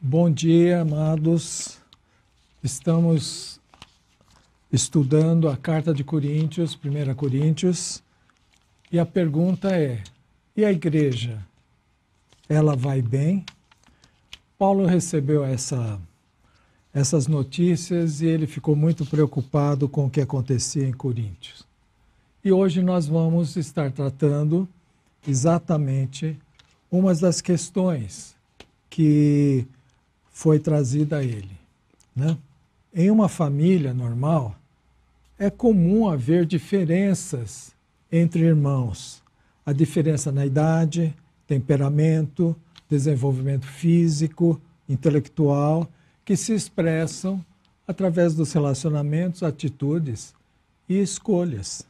Bom dia, amados. Estamos estudando a carta de Coríntios, 1 Coríntios, e a pergunta é: e a igreja? Ela vai bem? Paulo recebeu essa, essas notícias e ele ficou muito preocupado com o que acontecia em Coríntios. E hoje nós vamos estar tratando exatamente uma das questões que foi trazida a ele. Né? Em uma família normal, é comum haver diferenças entre irmãos. A diferença na idade, temperamento, desenvolvimento físico, intelectual, que se expressam através dos relacionamentos, atitudes e escolhas.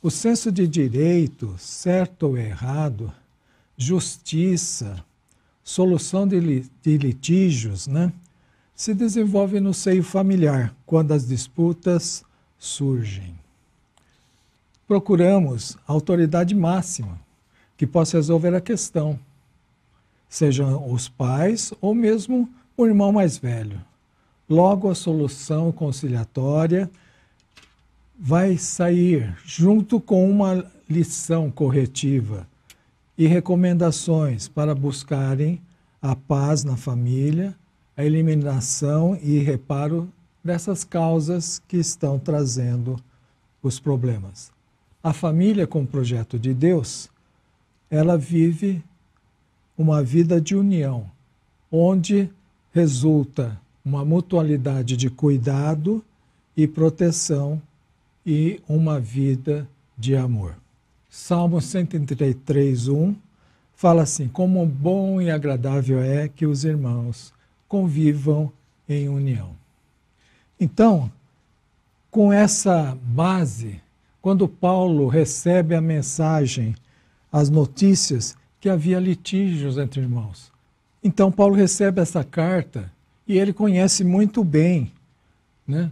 O senso de direito, certo ou errado, justiça, solução de, de litígios, né, se desenvolve no seio familiar, quando as disputas surgem. Procuramos a autoridade máxima que possa resolver a questão, sejam os pais ou mesmo o irmão mais velho. Logo, a solução conciliatória vai sair junto com uma lição corretiva e recomendações para buscarem a paz na família, a eliminação e reparo dessas causas que estão trazendo os problemas. A família com o projeto de Deus, ela vive uma vida de união, onde resulta uma mutualidade de cuidado e proteção e uma vida de amor. Salmo 133, 1 fala assim: Como bom e agradável é que os irmãos convivam em união. Então, com essa base, quando Paulo recebe a mensagem, as notícias que havia litígios entre irmãos. Então, Paulo recebe essa carta e ele conhece muito bem né,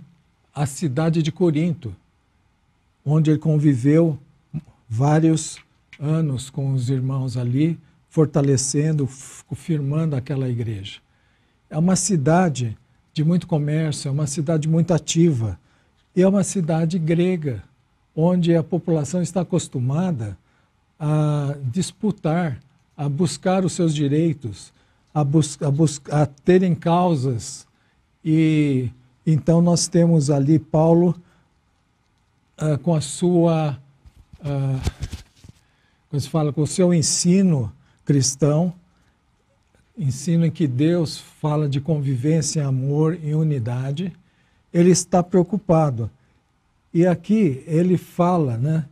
a cidade de Corinto, onde ele conviveu vários anos com os irmãos ali, fortalecendo, firmando aquela igreja. É uma cidade de muito comércio, é uma cidade muito ativa e é uma cidade grega, onde a população está acostumada a disputar, a buscar os seus direitos, a, bus a, bus a terem causas. E então nós temos ali Paulo uh, com a sua ah, quando se fala com é o seu ensino cristão, ensino em que Deus fala de convivência, amor e unidade, ele está preocupado. E aqui ele fala, né,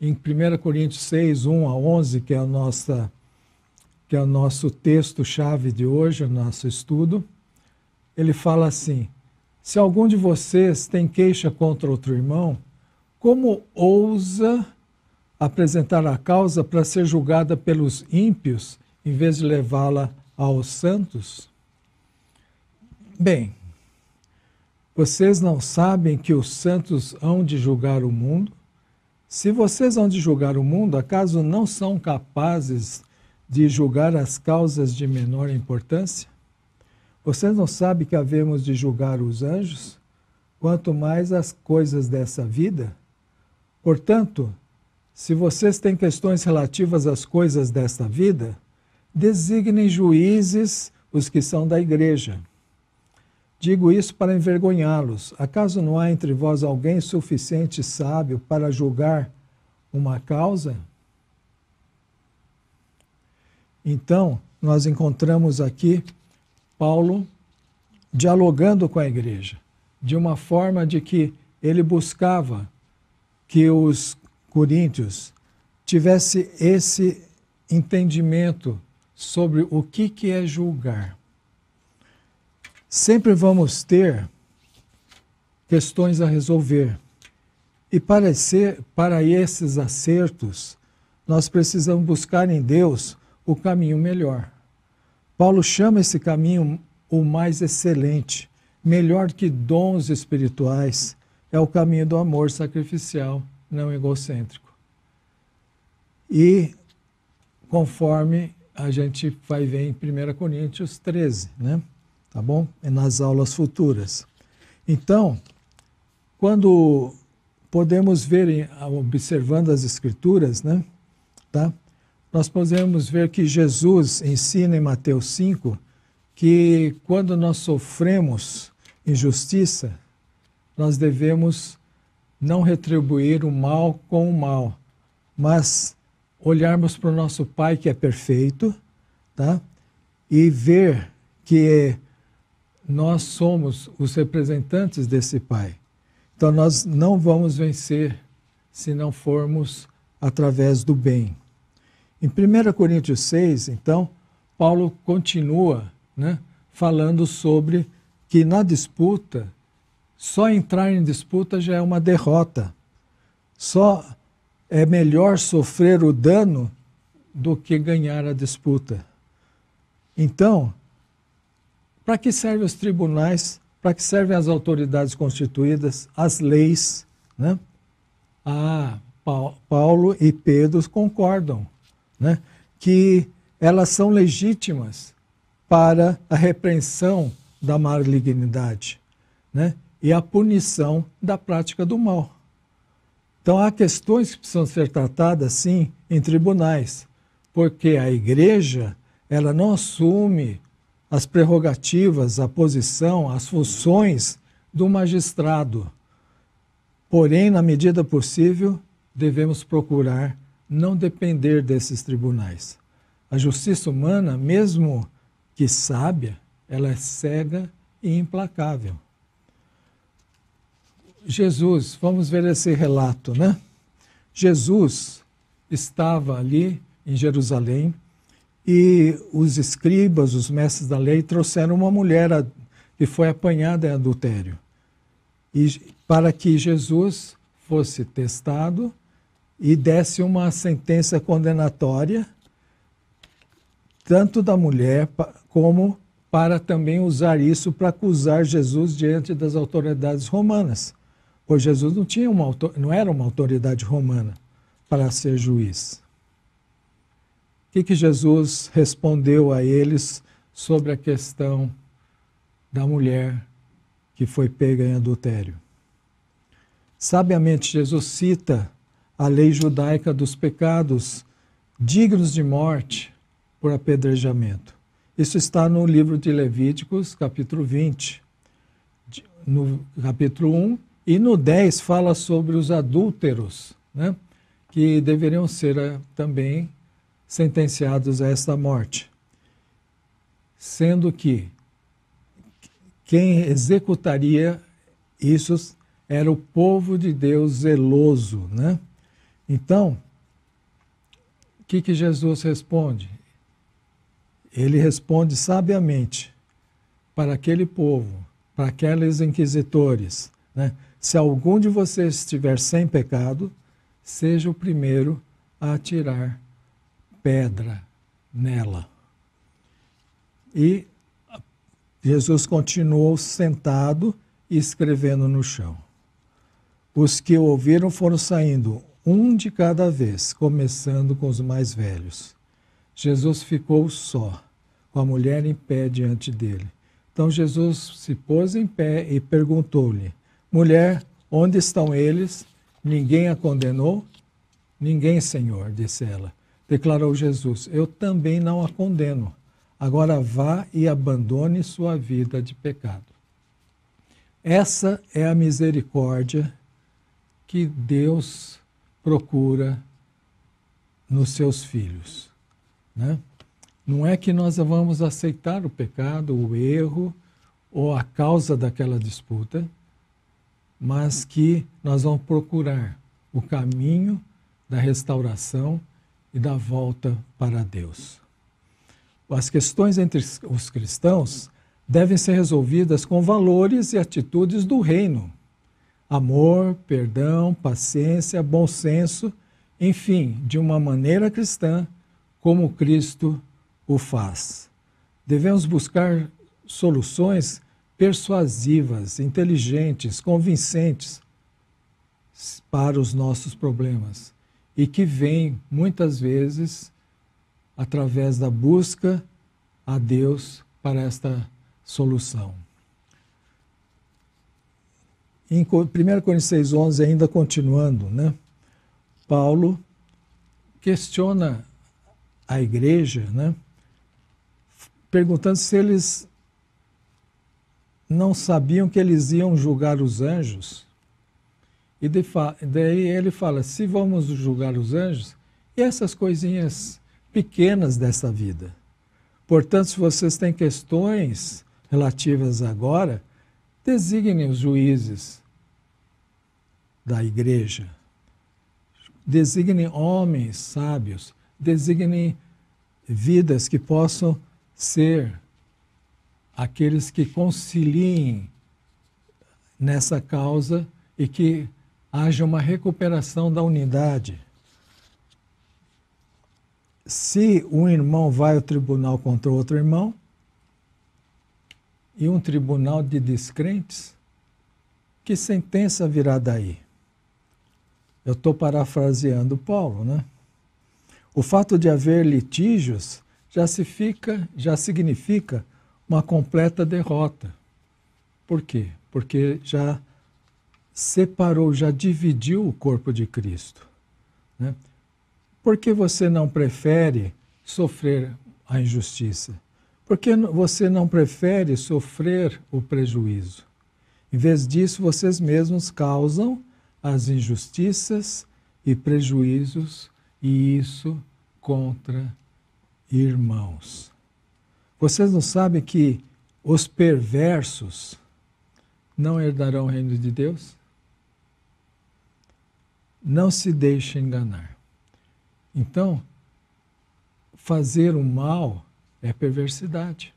em 1 Coríntios 6, 1 a 11, que é, a nossa, que é o nosso texto-chave de hoje, o nosso estudo, ele fala assim: Se algum de vocês tem queixa contra outro irmão, como ousa apresentar a causa para ser julgada pelos ímpios, em vez de levá-la aos santos? Bem, vocês não sabem que os santos hão de julgar o mundo? Se vocês hão de julgar o mundo, acaso não são capazes de julgar as causas de menor importância? Vocês não sabem que havemos de julgar os anjos? Quanto mais as coisas dessa vida? Portanto, se vocês têm questões relativas às coisas desta vida, designem juízes os que são da igreja. Digo isso para envergonhá-los. Acaso não há entre vós alguém suficiente sábio para julgar uma causa? Então, nós encontramos aqui Paulo dialogando com a igreja, de uma forma de que ele buscava que os coríntios tivesse esse entendimento sobre o que, que é julgar. Sempre vamos ter questões a resolver. E para, ser para esses acertos, nós precisamos buscar em Deus o caminho melhor. Paulo chama esse caminho o mais excelente, melhor que dons espirituais, é o caminho do amor sacrificial não egocêntrico. E conforme a gente vai ver em 1 Coríntios 13, né? Tá bom? É nas aulas futuras. Então, quando podemos ver, observando as Escrituras, né? Tá? Nós podemos ver que Jesus ensina em Mateus 5 que quando nós sofremos injustiça, nós devemos não retribuir o mal com o mal, mas olharmos para o nosso Pai que é perfeito, tá? E ver que nós somos os representantes desse Pai. Então nós não vamos vencer se não formos através do bem. Em 1 Coríntios 6, então, Paulo continua né, falando sobre que na disputa só entrar em disputa já é uma derrota. Só é melhor sofrer o dano do que ganhar a disputa. Então, para que servem os tribunais? Para que servem as autoridades constituídas, as leis? Né? Ah, Paulo e Pedro concordam né? que elas são legítimas para a repreensão da malignidade. Né? e a punição da prática do mal. Então, há questões que precisam ser tratadas, sim, em tribunais, porque a igreja ela não assume as prerrogativas, a posição, as funções do magistrado. Porém, na medida possível, devemos procurar não depender desses tribunais. A justiça humana, mesmo que sábia, ela é cega e implacável. Jesus, vamos ver esse relato, né? Jesus estava ali em Jerusalém e os escribas, os mestres da lei, trouxeram uma mulher que foi apanhada em adultério. E para que Jesus fosse testado e desse uma sentença condenatória, tanto da mulher como para também usar isso para acusar Jesus diante das autoridades romanas. Pois Jesus não, tinha uma, não era uma autoridade romana para ser juiz. O que, que Jesus respondeu a eles sobre a questão da mulher que foi pega em adultério? Sabiamente, Jesus cita a lei judaica dos pecados dignos de morte por apedrejamento. Isso está no livro de Levíticos, capítulo 20. No capítulo 1, e no 10 fala sobre os adúlteros, né? que deveriam ser eh, também sentenciados a esta morte. Sendo que quem executaria isso era o povo de Deus zeloso, né? Então, o que, que Jesus responde? Ele responde sabiamente para aquele povo, para aqueles inquisitores, né? Se algum de vocês estiver sem pecado, seja o primeiro a atirar pedra nela. E Jesus continuou sentado e escrevendo no chão. Os que ouviram foram saindo, um de cada vez, começando com os mais velhos. Jesus ficou só, com a mulher em pé diante dele. Então Jesus se pôs em pé e perguntou-lhe: Mulher, onde estão eles? Ninguém a condenou? Ninguém, Senhor, disse ela. Declarou Jesus: Eu também não a condeno. Agora vá e abandone sua vida de pecado. Essa é a misericórdia que Deus procura nos seus filhos. Né? Não é que nós vamos aceitar o pecado, o erro ou a causa daquela disputa mas que nós vamos procurar o caminho da restauração e da volta para Deus. As questões entre os cristãos devem ser resolvidas com valores e atitudes do reino: amor, perdão, paciência, bom senso, enfim, de uma maneira cristã, como Cristo o faz. Devemos buscar soluções persuasivas, inteligentes, convincentes para os nossos problemas e que vêm muitas vezes através da busca a Deus para esta solução. Em 1 Coríntios 6,11, ainda continuando, né? Paulo questiona a igreja, né? perguntando se eles não sabiam que eles iam julgar os anjos. E de, daí ele fala: se vamos julgar os anjos, e essas coisinhas pequenas dessa vida. Portanto, se vocês têm questões relativas agora, designem os juízes da igreja. Designem homens sábios, designem vidas que possam ser aqueles que conciliem nessa causa e que haja uma recuperação da unidade. Se um irmão vai ao tribunal contra outro irmão e um tribunal de descrentes, que sentença virá daí? Eu estou parafraseando Paulo, né? O fato de haver litígios já, se fica, já significa uma completa derrota. Por quê? Porque já separou, já dividiu o corpo de Cristo. Né? Por que você não prefere sofrer a injustiça? Por que você não prefere sofrer o prejuízo? Em vez disso, vocês mesmos causam as injustiças e prejuízos, e isso contra irmãos. Vocês não sabem que os perversos não herdarão o reino de Deus? Não se deixe enganar. Então, fazer o mal é perversidade.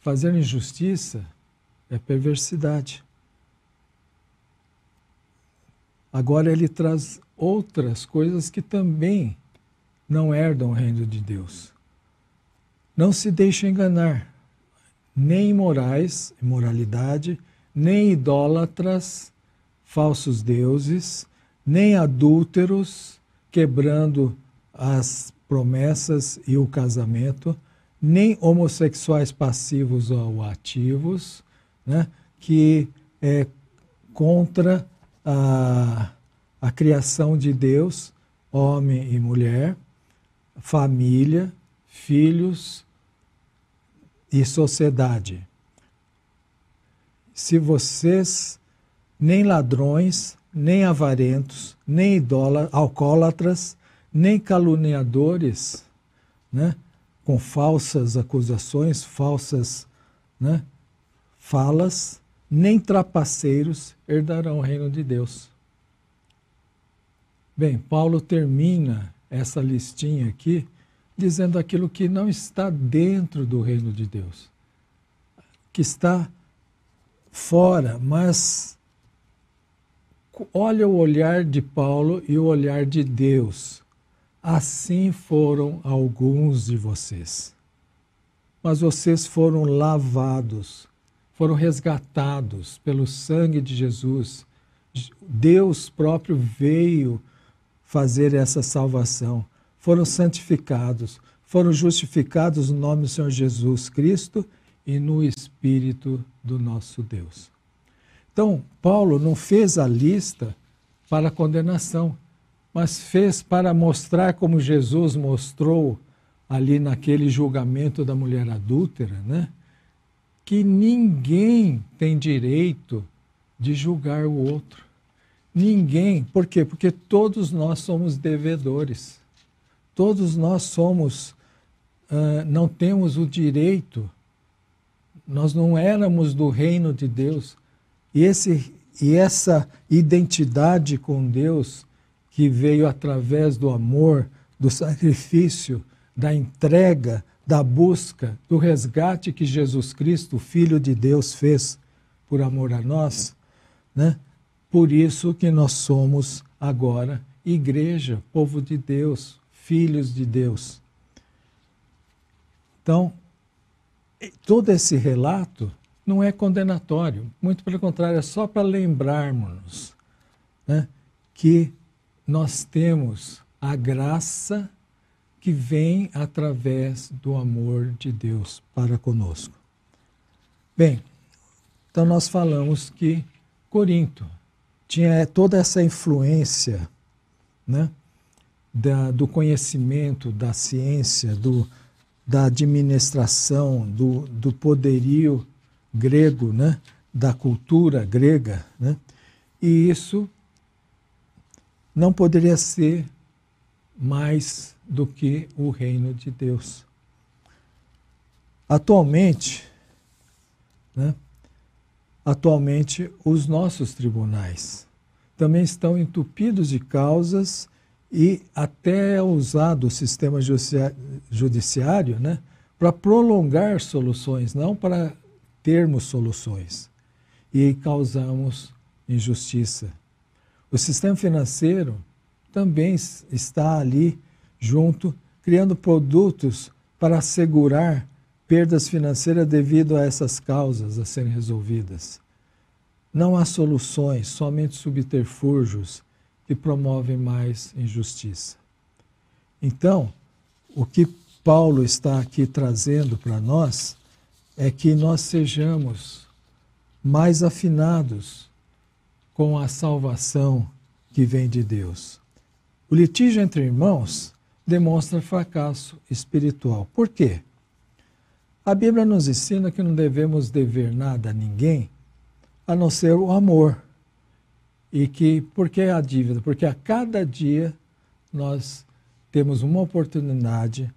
Fazer injustiça é perversidade. Agora ele traz outras coisas que também não herdam o reino de Deus. Não se deixe enganar, nem imorais, imoralidade, nem idólatras, falsos deuses, nem adúlteros, quebrando as promessas e o casamento, nem homossexuais passivos ou ativos, né, que é contra a, a criação de Deus, homem e mulher, família, filhos e sociedade. Se vocês, nem ladrões, nem avarentos, nem alcoólatras, nem caluniadores, né? com falsas acusações, falsas né? falas, nem trapaceiros herdarão o reino de Deus. Bem, Paulo termina essa listinha aqui dizendo aquilo que não está dentro do reino de Deus, que está fora, mas olha o olhar de Paulo e o olhar de Deus. Assim foram alguns de vocês. Mas vocês foram lavados, foram resgatados pelo sangue de Jesus. Deus próprio veio fazer essa salvação foram santificados, foram justificados no nome do Senhor Jesus Cristo e no Espírito do nosso Deus. Então, Paulo não fez a lista para a condenação, mas fez para mostrar como Jesus mostrou ali naquele julgamento da mulher adúltera, né? Que ninguém tem direito de julgar o outro. Ninguém. Por quê? Porque todos nós somos devedores. Todos nós somos, uh, não temos o direito, nós não éramos do reino de Deus. E, esse, e essa identidade com Deus, que veio através do amor, do sacrifício, da entrega, da busca, do resgate que Jesus Cristo, Filho de Deus, fez por amor a nós, né? Por isso que nós somos agora igreja, povo de Deus, filhos de Deus. Então, todo esse relato não é condenatório, muito pelo contrário, é só para lembrarmos né, que nós temos a graça que vem através do amor de Deus para conosco. Bem, então nós falamos que Corinto tinha toda essa influência, né? da, do conhecimento, da ciência, do, da administração, do, do poderio grego, né? da cultura grega. Né? E isso não poderia ser mais do que o reino de Deus. Atualmente, né? atualmente os nossos tribunais também estão entupidos de causas e até é usado o sistema judiciário né, para prolongar soluções, não para termos soluções e causamos injustiça. O sistema financeiro também está ali junto, criando produtos para assegurar perdas financeiras devido a essas causas a serem resolvidas. Não há soluções, somente subterfúgios e promovem mais injustiça. Então, o que Paulo está aqui trazendo para nós é que nós sejamos mais afinados com a salvação que vem de Deus. O litígio entre irmãos demonstra fracasso espiritual. Por quê? A Bíblia nos ensina que não devemos dever nada a ninguém a não ser o amor. E que, por que a dívida? Porque a cada dia nós temos uma oportunidade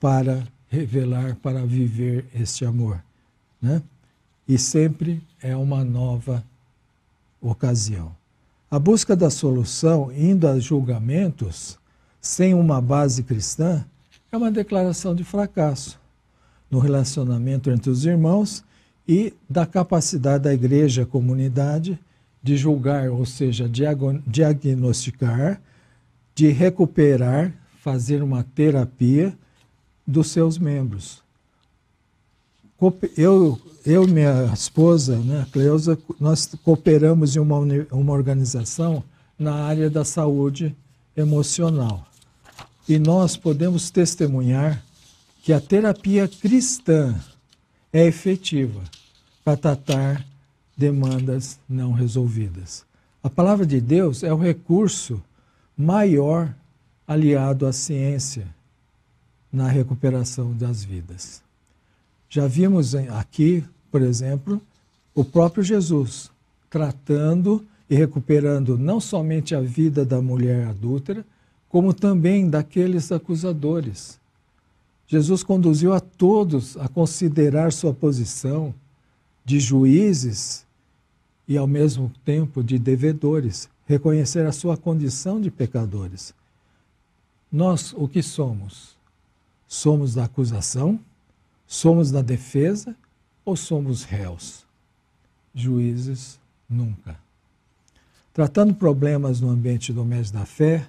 para revelar, para viver este amor. Né? E sempre é uma nova ocasião. A busca da solução, indo a julgamentos, sem uma base cristã, é uma declaração de fracasso no relacionamento entre os irmãos e da capacidade da igreja, comunidade, de julgar, ou seja, diagnosticar, de recuperar, fazer uma terapia dos seus membros. Eu, eu minha esposa, né, Cleusa, nós cooperamos em uma, uma organização na área da saúde emocional. E nós podemos testemunhar que a terapia cristã é efetiva para tratar demandas não resolvidas. A palavra de Deus é o recurso maior aliado à ciência na recuperação das vidas. Já vimos aqui, por exemplo, o próprio Jesus tratando e recuperando não somente a vida da mulher adúltera, como também daqueles acusadores. Jesus conduziu a todos a considerar sua posição de juízes e, ao mesmo tempo, de devedores, reconhecer a sua condição de pecadores. Nós o que somos? Somos da acusação? Somos da defesa? Ou somos réus? Juízes nunca. Tratando problemas no ambiente doméstico da fé,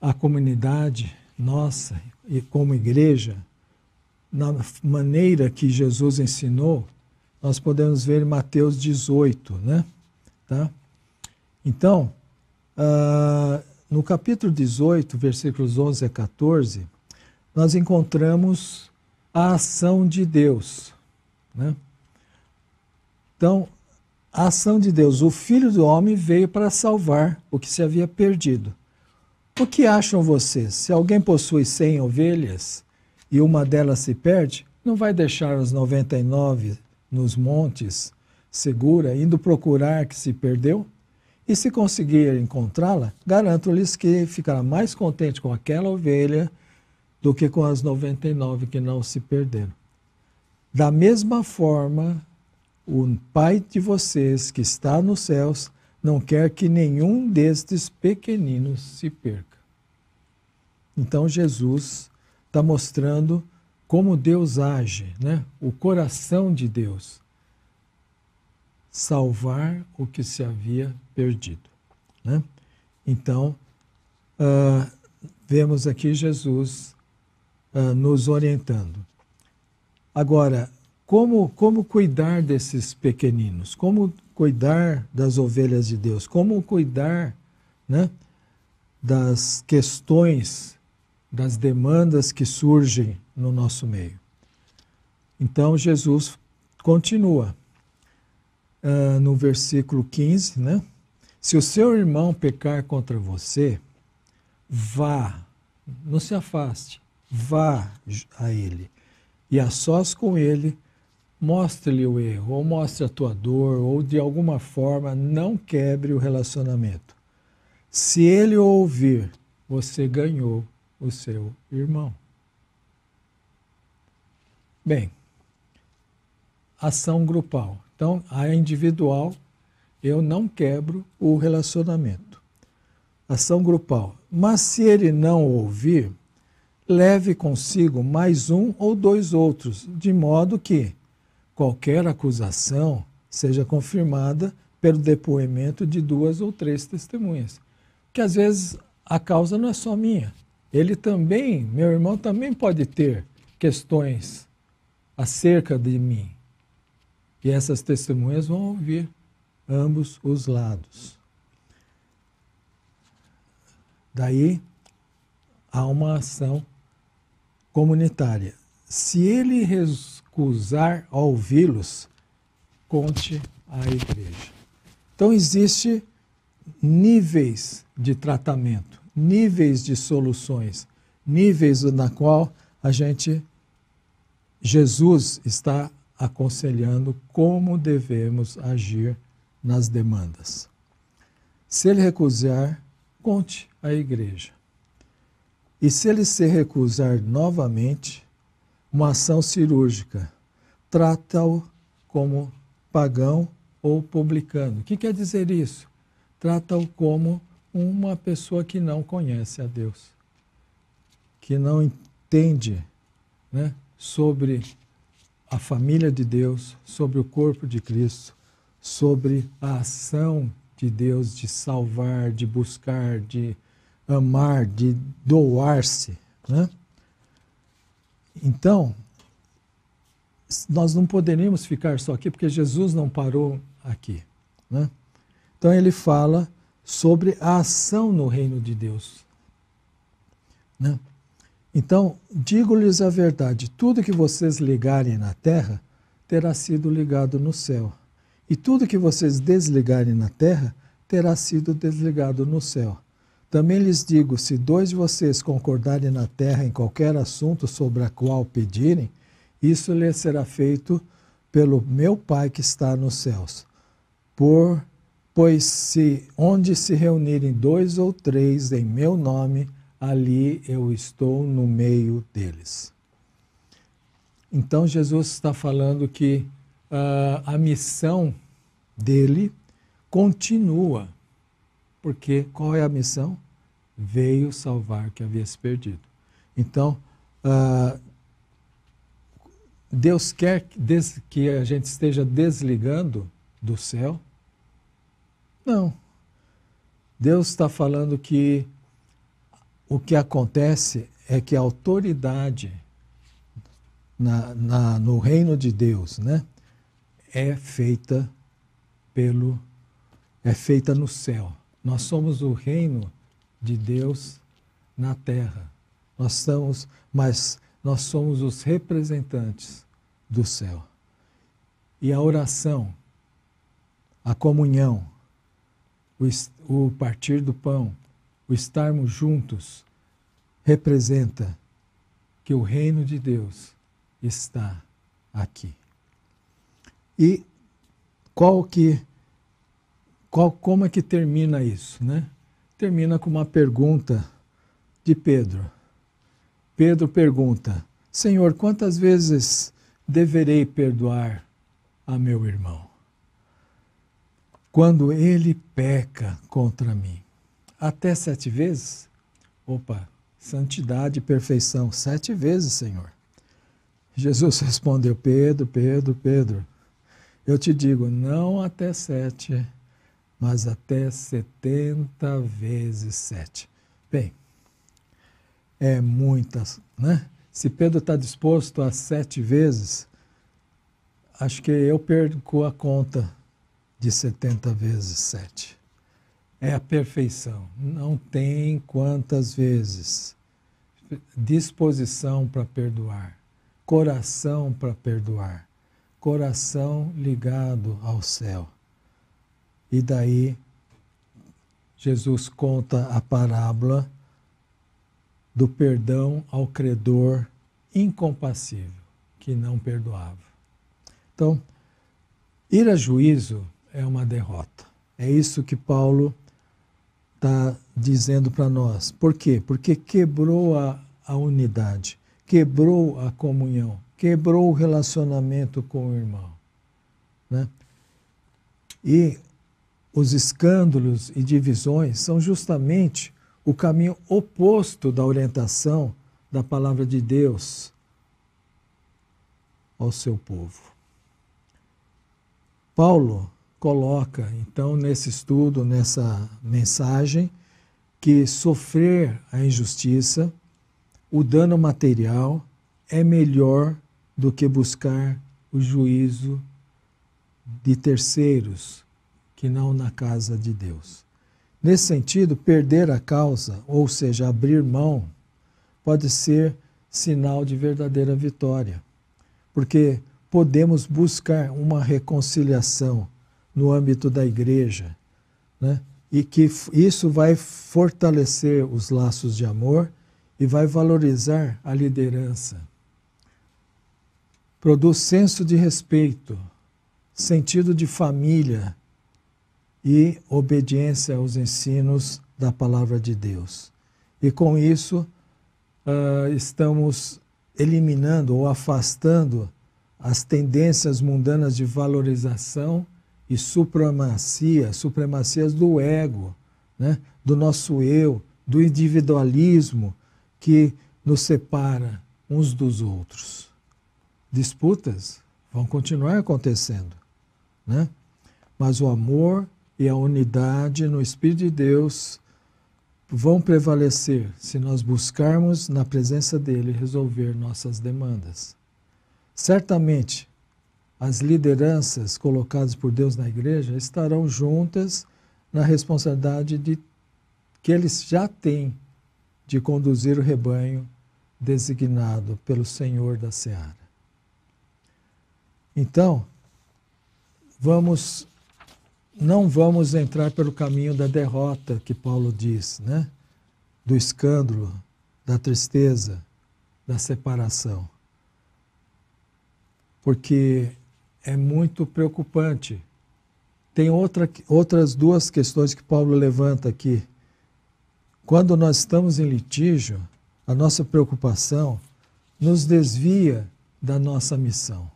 a comunidade nossa e como igreja, na maneira que Jesus ensinou, nós podemos ver em Mateus 18, né? Tá? Então, uh, no capítulo 18, versículos 11 a 14, nós encontramos a ação de Deus, né? Então, a ação de Deus, o Filho do Homem veio para salvar o que se havia perdido. O que acham vocês? Se alguém possui 100 ovelhas e uma delas se perde, não vai deixar as 99 nos montes segura, indo procurar que se perdeu, e se conseguir encontrá-la, garanto-lhes que ficará mais contente com aquela ovelha do que com as 99 que não se perderam. Da mesma forma, o Pai de vocês que está nos céus não quer que nenhum destes pequeninos se perca. Então Jesus está mostrando como Deus age, né? o coração de Deus. Salvar o que se havia perdido. Né? Então, uh, vemos aqui Jesus uh, nos orientando. Agora, como, como cuidar desses pequeninos? Como cuidar das ovelhas de Deus? Como cuidar né, das questões, das demandas que surgem no nosso meio. Então Jesus continua uh, no versículo 15, né? Se o seu irmão pecar contra você, vá, não se afaste, vá a ele e a sós com ele, mostre-lhe o erro, ou mostre a tua dor, ou de alguma forma não quebre o relacionamento. Se ele ouvir, você ganhou o seu irmão. Bem, ação grupal. Então, a individual, eu não quebro o relacionamento. Ação grupal. Mas se ele não ouvir, leve consigo mais um ou dois outros, de modo que qualquer acusação seja confirmada pelo depoimento de duas ou três testemunhas. Que às vezes a causa não é só minha. Ele também, meu irmão também pode ter questões acerca de mim. E essas testemunhas vão ouvir ambos os lados. Daí há uma ação comunitária. Se ele recusar ouvi-los, conte à igreja. Então existe níveis de tratamento, níveis de soluções, níveis na qual a gente Jesus está aconselhando como devemos agir nas demandas. Se ele recusar, conte à igreja. E se ele se recusar novamente, uma ação cirúrgica, trata-o como pagão ou publicano. O que quer dizer isso? Trata-o como uma pessoa que não conhece a Deus, que não entende né, sobre a família de Deus, sobre o corpo de Cristo, sobre a ação de Deus de salvar, de buscar, de amar, de doar-se. Né? Então, nós não poderíamos ficar só aqui, porque Jesus não parou aqui. Né? Então, ele fala sobre a ação no reino de Deus. Né? Então, digo-lhes a verdade: tudo que vocês ligarem na terra terá sido ligado no céu, e tudo que vocês desligarem na terra terá sido desligado no céu. Também lhes digo: se dois de vocês concordarem na terra em qualquer assunto sobre a qual pedirem, isso lhes será feito pelo meu Pai que está nos céus. Por, pois se onde se reunirem dois ou três em meu nome, ali eu estou no meio deles. Então Jesus está falando que uh, a missão dele continua, porque qual é a missão? Veio salvar o que havia se perdido. Então, uh, Deus quer que a gente esteja desligando do céu? Não. Deus está falando que o que acontece é que a autoridade na, na, no reino de Deus né, é feita pelo é feita no céu. Nós somos o reino de Deus na terra. Nós somos, mas nós somos os representantes do céu. E a oração, a comunhão, o, o partir do pão, o estarmos juntos representa que o reino de Deus está aqui. E qual que qual como é que termina isso, né? Termina com uma pergunta de Pedro. Pedro pergunta: Senhor, quantas vezes deverei perdoar a meu irmão? Quando ele peca contra mim até sete vezes? Opa, santidade e perfeição, sete vezes, Senhor. Jesus respondeu: Pedro, Pedro, Pedro, eu te digo, não até sete, mas até setenta vezes sete. Bem, é muitas, né? Se Pedro está disposto a sete vezes, acho que eu perco a conta de setenta vezes sete é a perfeição. Não tem quantas vezes. Disposição para perdoar, coração para perdoar, coração ligado ao céu. E daí, Jesus conta a parábola do perdão ao credor incompassível, que não perdoava. Então, ir a juízo é uma derrota. É isso que Paulo está dizendo para nós. Por quê? Porque quebrou a, a unidade, quebrou a comunhão, quebrou o relacionamento com o irmão. Né? E os escândalos e divisões são justamente o caminho oposto da orientação da palavra de Deus ao seu povo. Paulo coloca, então, nesse estudo, nessa mensagem, que sofrer a injustiça, o dano material, é melhor do que buscar o juízo de terceiros, que não na casa de Deus. Nesse sentido, perder a causa, ou seja, abrir mão, pode ser sinal de verdadeira vitória, porque podemos buscar uma reconciliação no âmbito da igreja, né? e que isso vai fortalecer os laços de amor e vai valorizar a liderança. Produz senso de respeito, sentido de família e obediência aos ensinos da palavra de Deus. E com isso, uh, estamos eliminando ou afastando as tendências mundanas de valorização e supremacia, supremacias do ego, né? do nosso eu, do individualismo que nos separa uns dos outros. Disputas vão continuar acontecendo, né? mas o amor e a unidade no Espírito de Deus vão prevalecer se nós buscarmos na presença dele resolver nossas demandas. Certamente as lideranças colocadas por Deus na igreja estarão juntas na responsabilidade de que eles já têm de conduzir o rebanho designado pelo Senhor da Seara. Então, vamos não vamos entrar pelo caminho da derrota que Paulo diz, né? Do escândalo, da tristeza, da separação. Porque é muito preocupante. Tem outra, outras duas questões que Paulo levanta aqui. Quando nós estamos em litígio, a nossa preocupação nos desvia da nossa missão.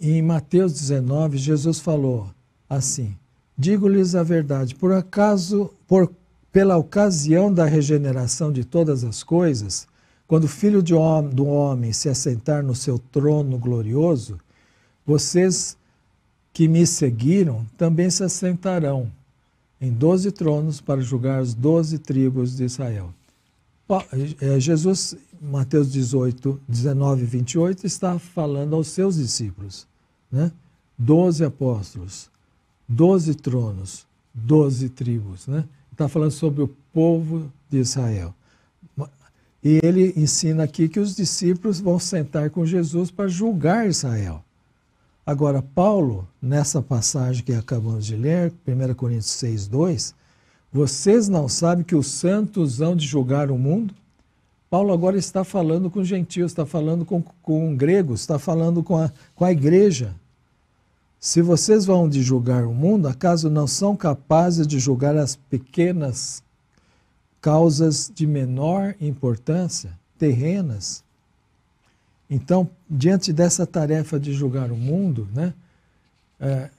Em Mateus 19, Jesus falou assim: Digo-lhes a verdade, por acaso, por, pela ocasião da regeneração de todas as coisas, quando o filho hom do homem se assentar no seu trono glorioso, vocês que me seguiram também se assentarão em doze tronos para julgar as doze tribos de Israel. É, Jesus, Mateus 18, 19 e 28, está falando aos seus discípulos, né? Doze apóstolos, doze tronos, doze tribos, né? Está falando sobre o povo de Israel. E ele ensina aqui que os discípulos vão sentar com Jesus para julgar Israel. Agora, Paulo, nessa passagem que acabamos de ler, 1 Coríntios 6, 2, vocês não sabem que os santos vão de julgar o mundo? Paulo agora está falando com gentios, está falando com, com gregos, está falando com a, com a igreja. Se vocês vão de julgar o mundo, acaso não são capazes de julgar as pequenas causas de menor importância, terrenas. Então, diante dessa tarefa de julgar o mundo, né, é,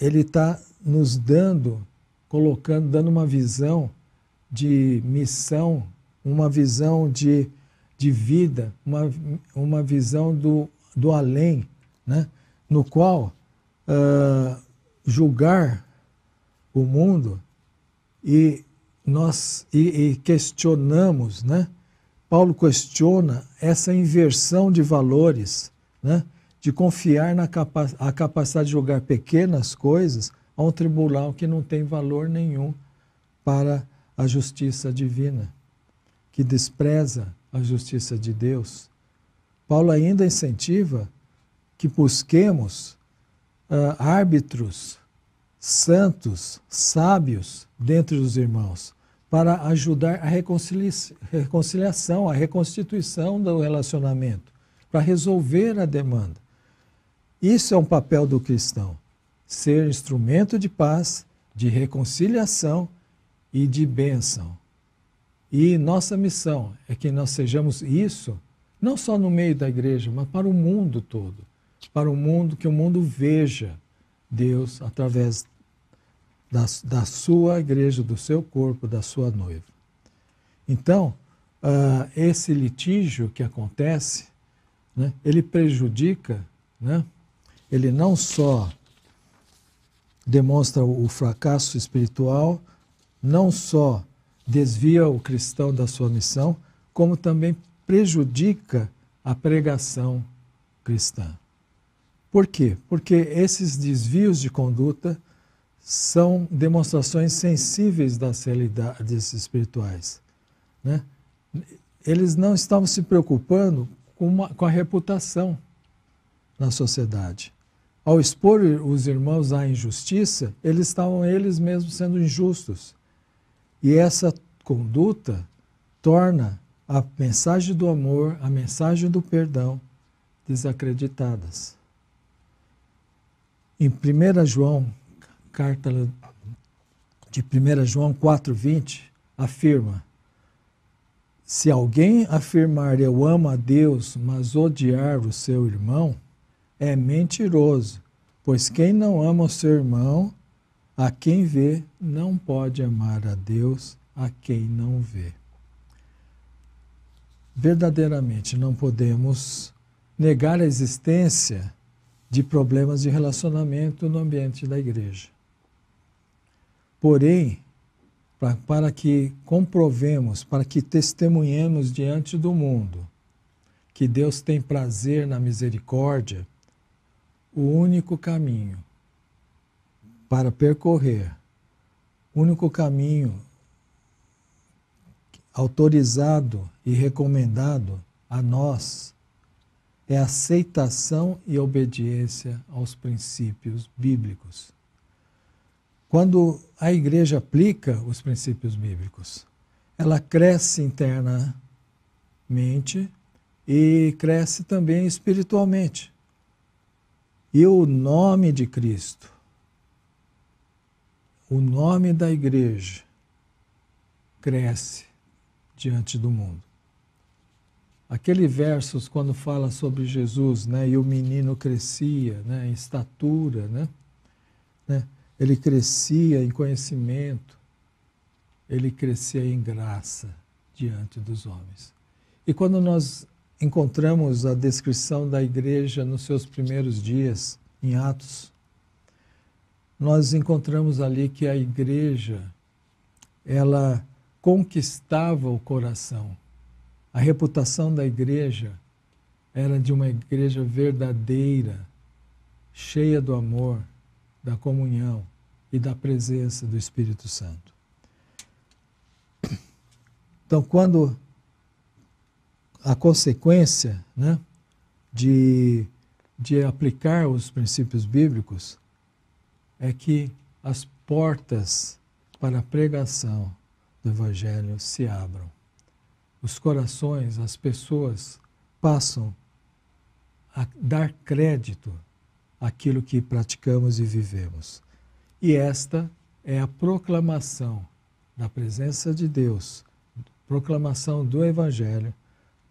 ele está nos dando, colocando, dando uma visão de missão, uma visão de, de vida, uma, uma visão do, do além, né, no qual uh, julgar o mundo e nós e, e questionamos, né? Paulo questiona essa inversão de valores, né? de confiar na capa a capacidade de julgar pequenas coisas a um tribunal que não tem valor nenhum para a justiça divina, que despreza a justiça de Deus. Paulo ainda incentiva que busquemos uh, árbitros santos, sábios dentre os irmãos, para ajudar a reconciliação, a reconstituição do relacionamento, para resolver a demanda. Isso é um papel do cristão: ser instrumento de paz, de reconciliação e de bênção. E nossa missão é que nós sejamos isso, não só no meio da igreja, mas para o mundo todo. Para o mundo, que o mundo veja Deus através da, da sua igreja, do seu corpo, da sua noiva. Então, uh, esse litígio que acontece, né, ele prejudica, né, ele não só demonstra o fracasso espiritual, não só desvia o cristão da sua missão, como também prejudica a pregação cristã. Por quê? Porque esses desvios de conduta são demonstrações sensíveis das realidades espirituais. Né? Eles não estavam se preocupando com, uma, com a reputação na sociedade. Ao expor os irmãos à injustiça, eles estavam eles mesmos sendo injustos. E essa conduta torna a mensagem do amor, a mensagem do perdão desacreditadas. Em 1 João carta de 1 João 4,20 afirma: Se alguém afirmar eu amo a Deus, mas odiar o seu irmão, é mentiroso, pois quem não ama o seu irmão, a quem vê, não pode amar a Deus, a quem não vê. Verdadeiramente não podemos negar a existência de problemas de relacionamento no ambiente da igreja. Porém, pra, para que comprovemos, para que testemunhemos diante do mundo que Deus tem prazer na misericórdia, o único caminho para percorrer, o único caminho autorizado e recomendado a nós é aceitação e obediência aos princípios bíblicos quando a igreja aplica os princípios bíblicos, ela cresce internamente e cresce também espiritualmente. E o nome de Cristo, o nome da igreja, cresce diante do mundo. Aquele versos quando fala sobre Jesus, né, e o menino crescia, né, em estatura, né, né, ele crescia em conhecimento, ele crescia em graça diante dos homens. E quando nós encontramos a descrição da igreja nos seus primeiros dias, em Atos, nós encontramos ali que a igreja ela conquistava o coração. A reputação da igreja era de uma igreja verdadeira, cheia do amor, da comunhão e da presença do Espírito Santo. Então, quando a consequência né, de, de aplicar os princípios bíblicos é que as portas para a pregação do Evangelho se abram. Os corações, as pessoas passam a dar crédito aquilo que praticamos e vivemos. E esta é a proclamação da presença de Deus, proclamação do Evangelho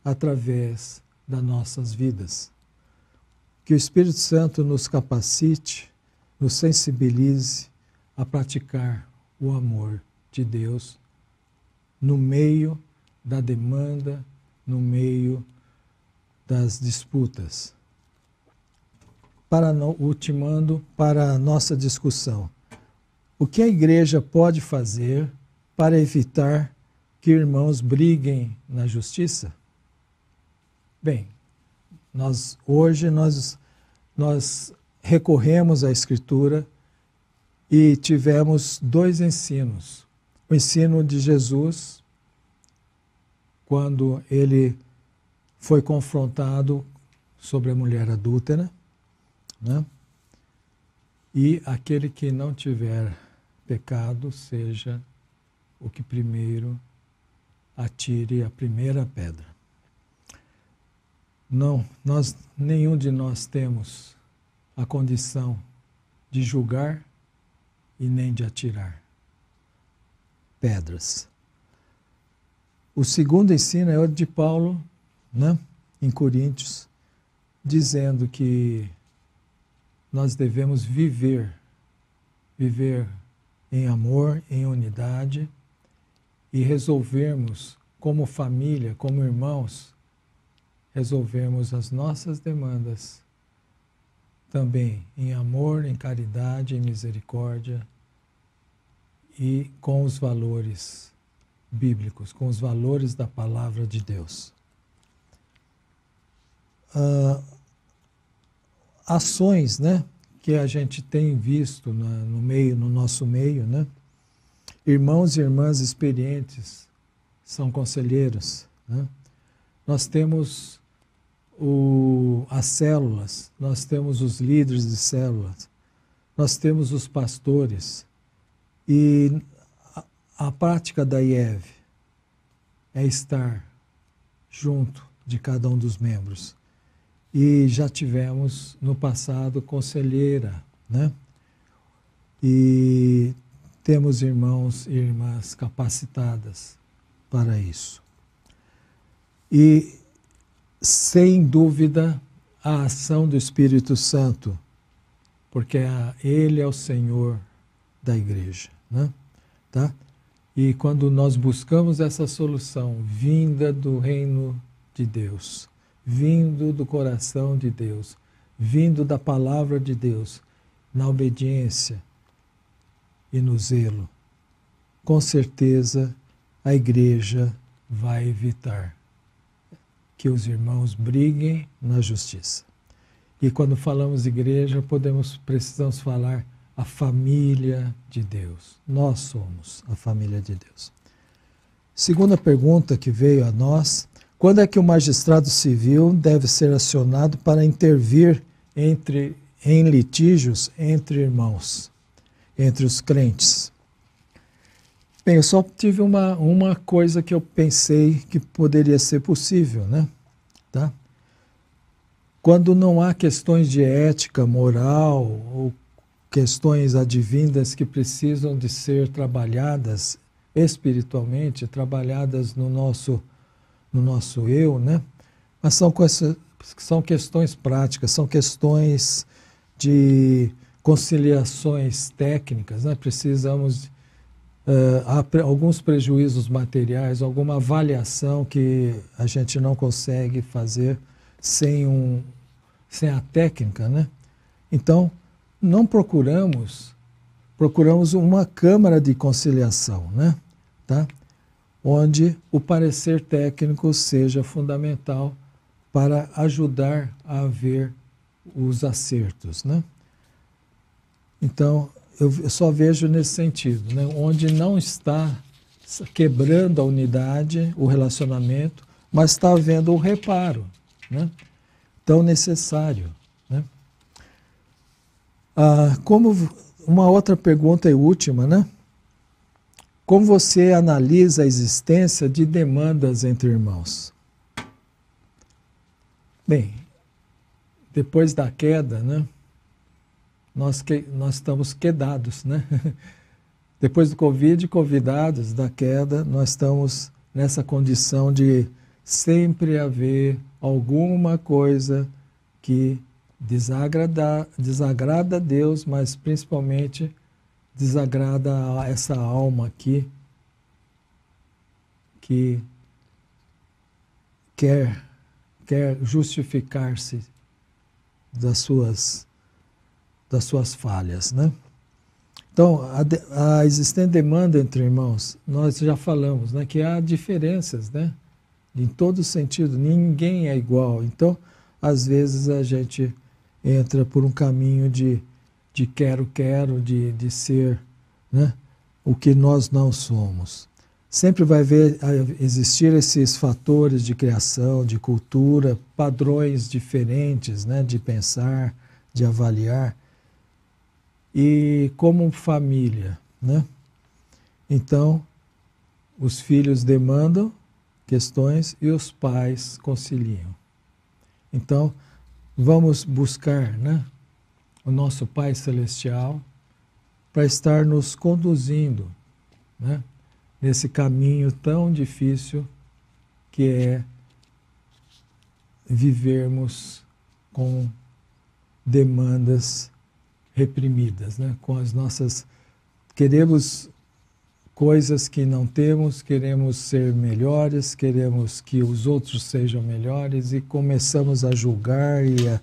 através das nossas vidas. Que o Espírito Santo nos capacite, nos sensibilize a praticar o amor de Deus no meio da demanda, no meio das disputas para no, ultimando para a nossa discussão. O que a igreja pode fazer para evitar que irmãos briguem na justiça? Bem, nós hoje nós nós recorremos à escritura e tivemos dois ensinos. O ensino de Jesus quando ele foi confrontado sobre a mulher adúltera, né? E aquele que não tiver pecado, seja o que primeiro atire a primeira pedra. Não, nós nenhum de nós temos a condição de julgar e nem de atirar pedras. O segundo ensino é o de Paulo, né, em Coríntios, dizendo que nós devemos viver, viver em amor, em unidade e resolvermos como família, como irmãos, resolvermos as nossas demandas também em amor, em caridade, em misericórdia e com os valores bíblicos, com os valores da palavra de Deus. Uh, ações né, que a gente tem visto na, no meio, no nosso meio, né? Irmãos e irmãs experientes são conselheiros. Né? Nós temos o, as células, nós temos os líderes de células, nós temos os pastores. E a, a prática da IEV é estar junto de cada um dos membros e já tivemos no passado conselheira, né? E temos irmãos e irmãs capacitadas para isso. E, sem dúvida, a ação do Espírito Santo, porque Ele é o Senhor da igreja. Né? Tá? E quando nós buscamos essa solução vinda do reino de Deus, vindo do coração de Deus, vindo da palavra de Deus, na obediência e no zelo. Com certeza a igreja vai evitar que os irmãos briguem na justiça. E quando falamos igreja, podemos precisamos falar a família de Deus. Nós somos a família de Deus. Segunda pergunta que veio a nós quando é que o magistrado civil deve ser acionado para intervir entre, em litígios entre irmãos, entre os crentes? Bem, eu só tive uma, uma coisa que eu pensei que poderia ser possível, né? Tá? Quando não há questões de ética, moral ou questões advindas que precisam de ser trabalhadas espiritualmente, trabalhadas no nosso no nosso eu, né? Mas são, são questões práticas, são questões de conciliações técnicas, né? Precisamos uh, alguns prejuízos materiais, alguma avaliação que a gente não consegue fazer sem um sem a técnica, né? Então, não procuramos procuramos uma câmara de conciliação, né? Tá? onde o parecer técnico seja fundamental para ajudar a ver os acertos. Né? Então, eu só vejo nesse sentido, né? onde não está quebrando a unidade, o relacionamento, mas está havendo o reparo né? tão necessário. Né? Ah, como uma outra pergunta e última, né? Como você analisa a existência de demandas entre irmãos? Bem, depois da queda, né? Nós, que, nós estamos quedados, né? Depois do Covid, convidados da queda, nós estamos nessa condição de sempre haver alguma coisa que desagrada, desagrada a Deus, mas principalmente desagrada a essa alma aqui que quer quer justificar-se das suas das suas falhas, né? Então, a, a existente demanda entre irmãos, nós já falamos, né, que há diferenças, né? Em todo sentido, ninguém é igual. Então, às vezes a gente entra por um caminho de de quero, quero, de, de ser né, o que nós não somos. Sempre vai ver, existir esses fatores de criação, de cultura, padrões diferentes né, de pensar, de avaliar. E como família, né? Então, os filhos demandam questões e os pais conciliam. Então, vamos buscar, né? o nosso Pai Celestial, para estar nos conduzindo né, nesse caminho tão difícil que é vivermos com demandas reprimidas, né, com as nossas. Queremos coisas que não temos, queremos ser melhores, queremos que os outros sejam melhores e começamos a julgar e, a,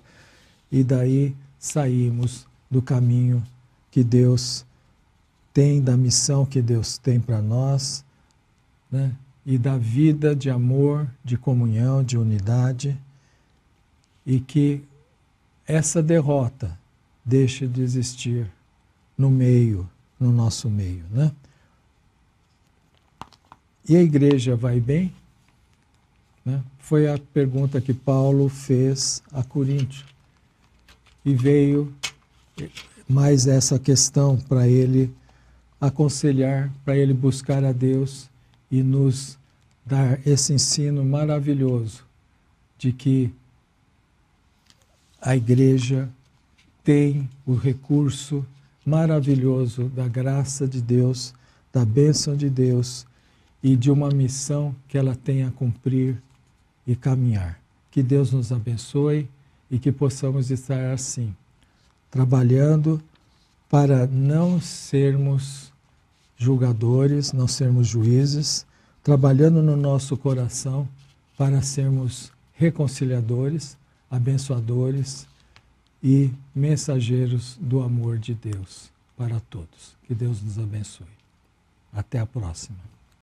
e daí saímos do caminho que Deus tem, da missão que Deus tem para nós, né? e da vida de amor, de comunhão, de unidade, e que essa derrota deixe de existir no meio, no nosso meio, né? E a igreja vai bem? Né? Foi a pergunta que Paulo fez a Coríntios e veio mais essa questão para ele aconselhar, para ele buscar a Deus e nos dar esse ensino maravilhoso de que a igreja tem o recurso maravilhoso da graça de Deus, da bênção de Deus e de uma missão que ela tem a cumprir e caminhar. Que Deus nos abençoe e que possamos estar assim, trabalhando para não sermos julgadores, não sermos juízes, trabalhando no nosso coração para sermos reconciliadores, abençoadores e mensageiros do amor de Deus para todos. Que Deus nos abençoe. Até a próxima.